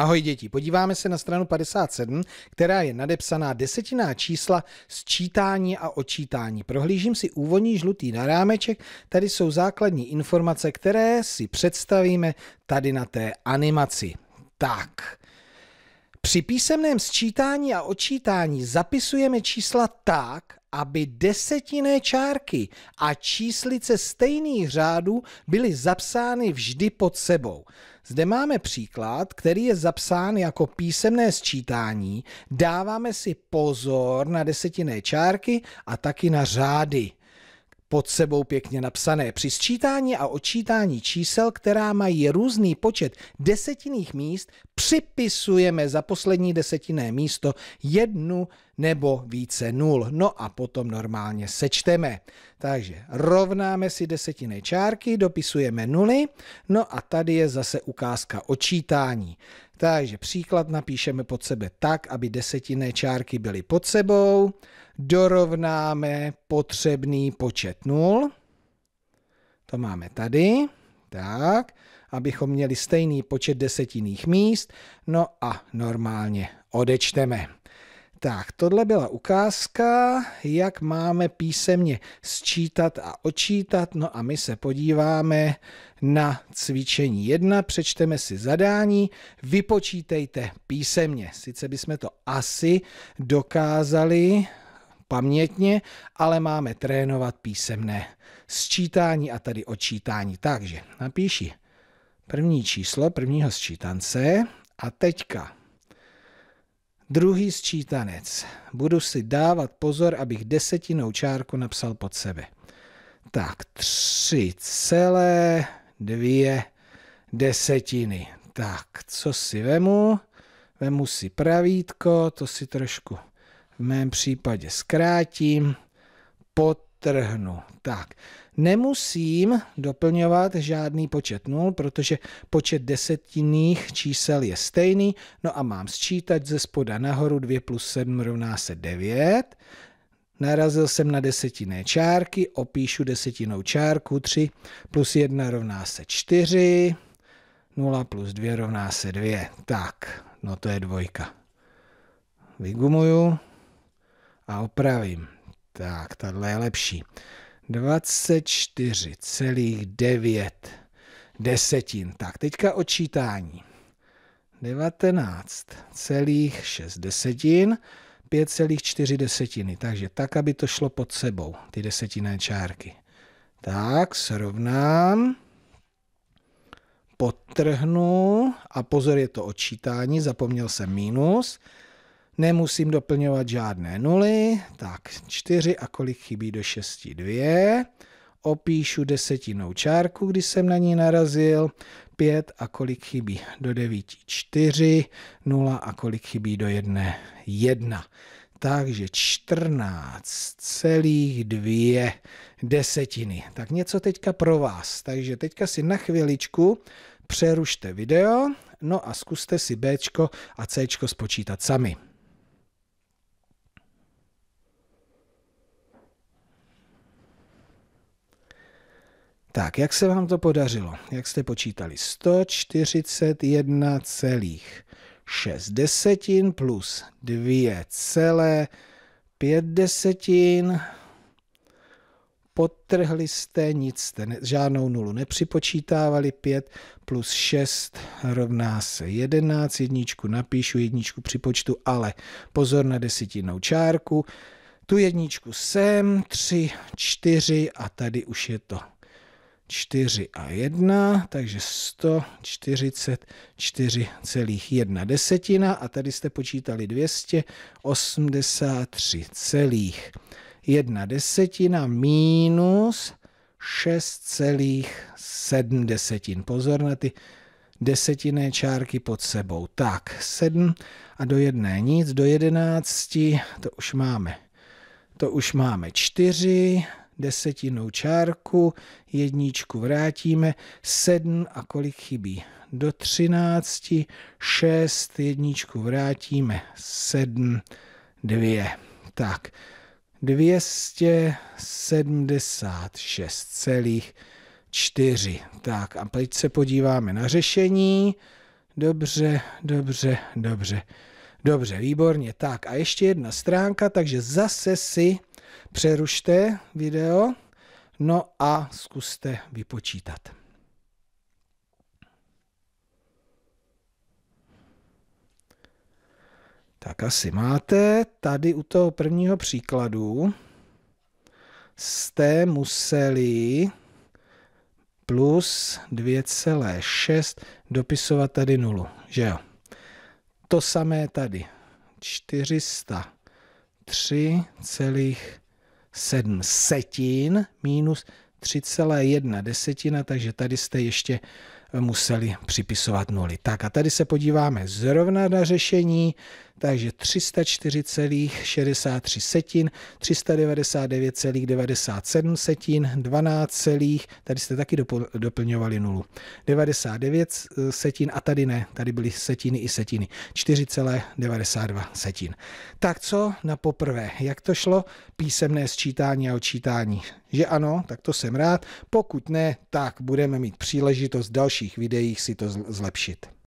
Ahoj děti, podíváme se na stranu 57, která je nadepsaná desetiná čísla sčítání a očítání. Prohlížím si úvodní žlutý narámeček, tady jsou základní informace, které si představíme tady na té animaci. Tak, při písemném sčítání a očítání zapisujeme čísla tak, aby desetinné čárky a číslice stejných řádů byly zapsány vždy pod sebou. Zde máme příklad, který je zapsán jako písemné sčítání. Dáváme si pozor na desetinné čárky a taky na řády pod sebou pěkně napsané. Při sčítání a odčítání čísel, která mají různý počet desetinných míst, připisujeme za poslední desetinné místo jednu nebo více nul. No a potom normálně sečteme. Takže rovnáme si desetinné čárky, dopisujeme nuly, no a tady je zase ukázka odčítání. Takže příklad napíšeme pod sebe tak, aby desetinné čárky byly pod sebou. Dorovnáme potřebný počet nul. To máme tady. Tak, abychom měli stejný počet desetinných míst. No a normálně odečteme. Tak, tohle byla ukázka, jak máme písemně sčítat a očítat. No a my se podíváme na cvičení 1, přečteme si zadání, vypočítejte písemně. Sice bychom to asi dokázali pamětně, ale máme trénovat písemné sčítání a tady očítání. Takže napíši první číslo prvního sčítance a teďka Druhý sčítanec. Budu si dávat pozor, abych desetinou čárku napsal pod sebe. Tak, tři celé dvě desetiny. Tak, co si vemu? Vemu si pravítko, to si trošku v mém případě zkrátím. Pod podtrhnu. Tak, nemusím doplňovat žádný počet nul, protože počet desetinných čísel je stejný. No a mám sčítat ze spoda nahoru 2 plus 7 rovná se 9. Narazil jsem na desetinné čárky, opíšu desetinou čárku 3 plus 1 rovná se 4. 0 plus 2 rovná se 2. Tak, no to je dvojka. Vygumuju a opravím. Tak, tahle je lepší. 24,9 desetin. Tak, teďka očítání. 19,6 desetin, 5,4 desetiny. Takže tak, aby to šlo pod sebou, ty desetinné čárky. Tak, srovnám, potrhnu a pozor, je to očítání, zapomněl jsem mínus. Nemusím doplňovat žádné nuly, tak 4 a kolik chybí do 6? 2. Opíšu desetinou čárku, kdy jsem na ní narazil, 5 a kolik chybí do 9? 4, 0 a kolik chybí do 1? 1. Takže 14,2 desetiny. Tak něco teďka pro vás. Takže teďka si na chviličku přerušte video, no a zkuste si B a C spočítat sami. Tak, jak se vám to podařilo? Jak jste počítali? 141,6 desetin plus 2,5 desetin. Potrhli jste, nic jste ne, žádnou nulu nepřipočítávali, 5 plus 6 rovná se 11, jedničku napíšu, jedničku připočtu, ale pozor na desetinnou čárku, tu jedničku sem, 3, 4 a tady už je to 4 a 1, takže 144,1 desetina a tady jste počítali 283,1 desetina minus 6,7 desetin. Pozor na ty desetinné čárky pod sebou. Tak, 7 a do jedné nic, do 11 to už máme. To už máme 4, desetinou čárku, jedničku vrátíme, sedm a kolik chybí? Do třinácti, šest, jedničku vrátíme, sedm, dvě. Tak, 276,4. Tak a teď se podíváme na řešení. Dobře, dobře, dobře. Dobře, výborně. Tak a ještě jedna stránka, takže zase si Přerušte video, no a zkuste vypočítat. Tak asi máte. Tady u toho prvního příkladu jste museli plus 2,6 dopisovat tady nulu, že jo? To samé tady. 403,6 7 setin minus 3,1 desetina, takže tady jste ještě museli připisovat nuly. Tak a tady se podíváme zrovna na řešení, takže 304,63 setin, 399,97 setin, 12 celých, tady jste taky doplňovali nulu, 99 eh, setin a tady ne, tady byly setiny i setiny, 4,92 setin. Tak co na poprvé, jak to šlo? Písemné sčítání a odčítání. Že ano, tak to jsem rád, pokud ne, tak budeme mít příležitost další dalších videích si to zlepšit.